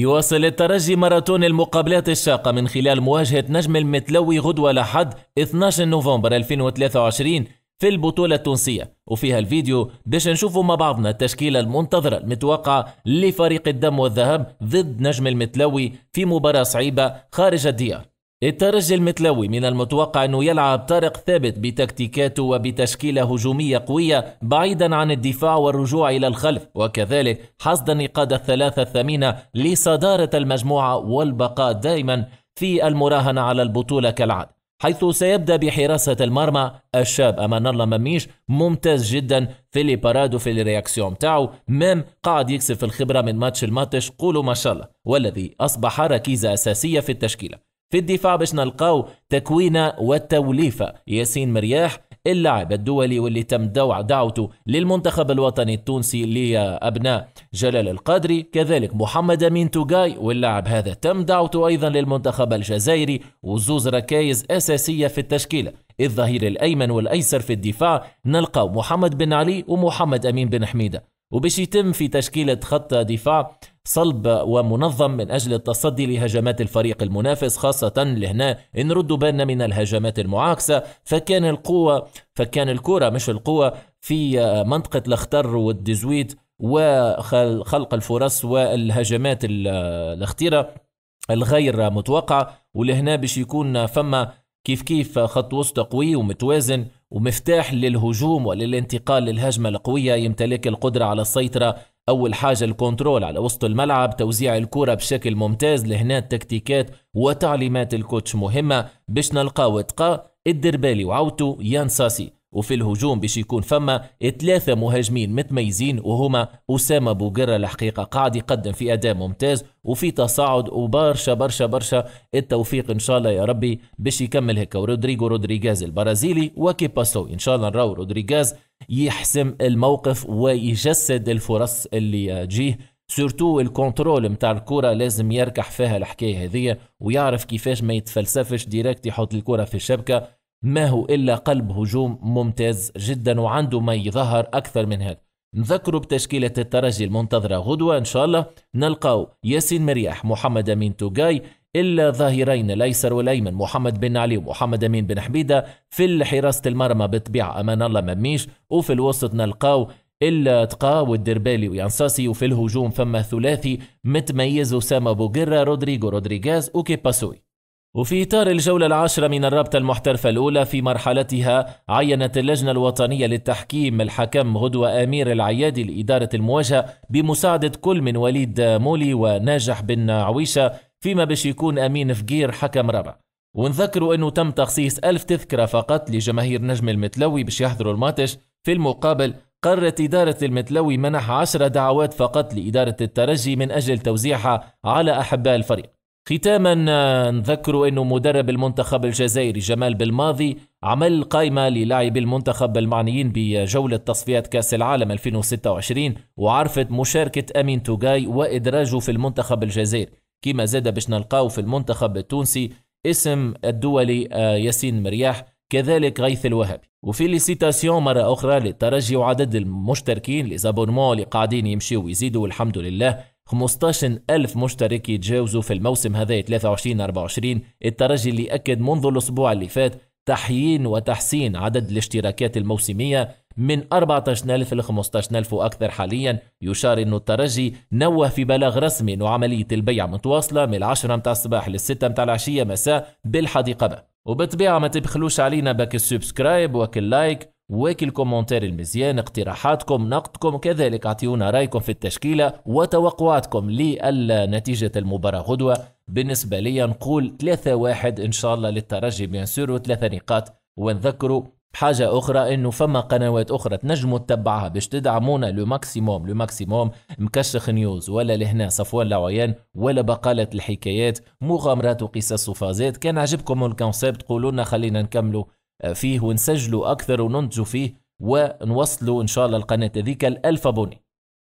يواصل الترجي ماراثون المقابلات الشاقة من خلال مواجهة نجم المتلوي غدوة لحد 12 نوفمبر 2023 في البطولة التونسية وفيها الفيديو باش نشوفوا مع بعضنا التشكيلة المنتظرة المتوقعة لفريق الدم والذهب ضد نجم المتلوي في مباراة صعيبة خارج الديار الترجي المتلوي من المتوقع أنه يلعب طارق ثابت بتكتيكاته وبتشكيلة هجومية قوية بعيدا عن الدفاع والرجوع إلى الخلف وكذلك حصد النقاد الثلاثة الثمينة لصدارة المجموعة والبقاء دائما في المراهنة على البطولة كالعادة حيث سيبدأ بحراسة المرمى الشاب أمان الله مميش ممتاز جدا في لي بارادو في الرياكسيون تاعو ميم قاعد يكسب الخبرة من ماتش الماتش قولوا ما شاء الله والذي أصبح ركيزة أساسية في التشكيلة في الدفاع باش نلقاو تكوينة والتوليفة ياسين مرياح اللاعب الدولي واللي تم دعوته للمنتخب الوطني التونسي لأبناء جلال القادري كذلك محمد أمين توغاي واللاعب هذا تم دعوته أيضا للمنتخب الجزائري وزوز ركائز أساسية في التشكيلة الظهير الأيمن والأيسر في الدفاع نلقاو محمد بن علي ومحمد أمين بن حميدة وباش يتم في تشكيلة خط دفاع صلب ومنظم من أجل التصدي لهجمات الفريق المنافس خاصة لهنا إن ردوا بالنا من الهجمات المعاكسة فكان القوة فكان الكرة مش القوة في منطقة الأخطر والدزويت وخلق الفرص والهجمات الاختيرة الغير متوقعة ولهنا باش يكون فما كيف كيف خط وسط قوي ومتوازن ومفتاح للهجوم وللانتقال للهجمة القوية يمتلك القدرة على السيطرة أول حاجة الكنترول على وسط الملعب توزيع الكرة بشكل ممتاز لهنا التكتيكات وتعليمات الكوتش مهمة باش نلقاو تقا الدربالي وعوتو يان ساسي وفي الهجوم باش يكون فما ثلاثة مهاجمين متميزين وهما أسامة بوقرة الحقيقة قاعد يقدم في أداء ممتاز وفي تصاعد وبرشا برشا برشا التوفيق إن شاء الله يا ربي باش يكمل هكا ورودريجو رودريغاز البرازيلي وكيباسو إن شاء الله نراو رودريغاز يحسم الموقف ويجسد الفرص اللي تجيه سورتو الكونترول متاع الكرة لازم يركح فيها الحكاية هذية ويعرف كيفاش ما يتفلسفش ديريكت يحط الكرة في الشبكة ما هو إلا قلب هجوم ممتاز جدا وعنده ما يظهر أكثر من هذا نذكروا بتشكيلة الترجي المنتظرة غدوة إن شاء الله نلقاو ياسين مرياح محمد أمين توجاي إلا ظاهرين الأيسر والأيمن محمد بن علي ومحمد أمين بن حبيدة في حراسة المرمى بالطبيعة أمان الله مميش وفي الوسط نلقاو إلا تقا والدربالي ويانساسي وفي الهجوم فما ثلاثي متميز أسامة بوغيرا رودريجو رودريغاز وكيباسوي وفي إطار الجولة العاشرة من الرابطة المحترفة الأولى في مرحلتها عينت اللجنة الوطنية للتحكيم الحكم غدوة أمير العيادي لإدارة المواجهة بمساعدة كل من وليد مولي وناجح بن عويشة فيما باش يكون أمين فقير حكم رابع ونذكروا أنه تم تخصيص ألف تذكرة فقط لجماهير نجم المتلوي باش يحضروا الماتش في المقابل قررت إدارة المتلوي منح عشر دعوات فقط لإدارة الترجي من أجل توزيعها على أحباء الفريق ختاما آه، نذكر أنه مدرب المنتخب الجزائري جمال بالماضي عمل قائمة للاعبي المنتخب المعنيين بجولة تصفيات كأس العالم 2026 وعرفت مشاركة أمين توجاي وإدراجه في المنتخب الجزائري كما زاد باش نلقاو في المنتخب التونسي اسم الدولي آه، ياسين مرياح كذلك غيث الوهبي وفيليسيتاسيون مرة أخرى للترجي وعدد المشتركين لزابونمون اللي قاعدين يمشيو ويزيدوا والحمد لله 15 ألف مشترك يتجاوزوا في الموسم هذا 23 24 الترجي اللي أكد منذ الأسبوع اللي فات تحيين وتحسين عدد الاشتراكات الموسمية من 14000 ل 15000 وأكثر حاليا يشار أن الترجي نوه في بلاغ رسمي أن عملية البيع متواصلة من العشرة متاع الصباح للستة متاع العشية مساء بالحديقة وبالطبيعة ما تبخلوش علينا باك السبسكرايب وك اللايك واكي الكومنتار المزيان اقتراحاتكم نقدكم كذلك اعطيونا رايكم في التشكيله وتوقعاتكم لنتيجه المباراه غدوه بالنسبه لي نقول 3-1 ان شاء الله للترجي بيان سور وثلاثه نقاط ونذكروا حاجة أخرى إنه فما قنوات أخرى تنجموا تتبعها باش تدعمونا لو ماكسيموم لو ماكسيموم مكشخ نيوز ولا لهنا صفوان العويان ولا بقالة الحكايات مغامرات وقصص وفازات كان عجبكم الكونسيبت قولوا لنا خلينا نكملوا آه، فيه ونسجلوا أكثر وننتجوا فيه ونوصلوا إن شاء الله القناة هذيك الألف أبوني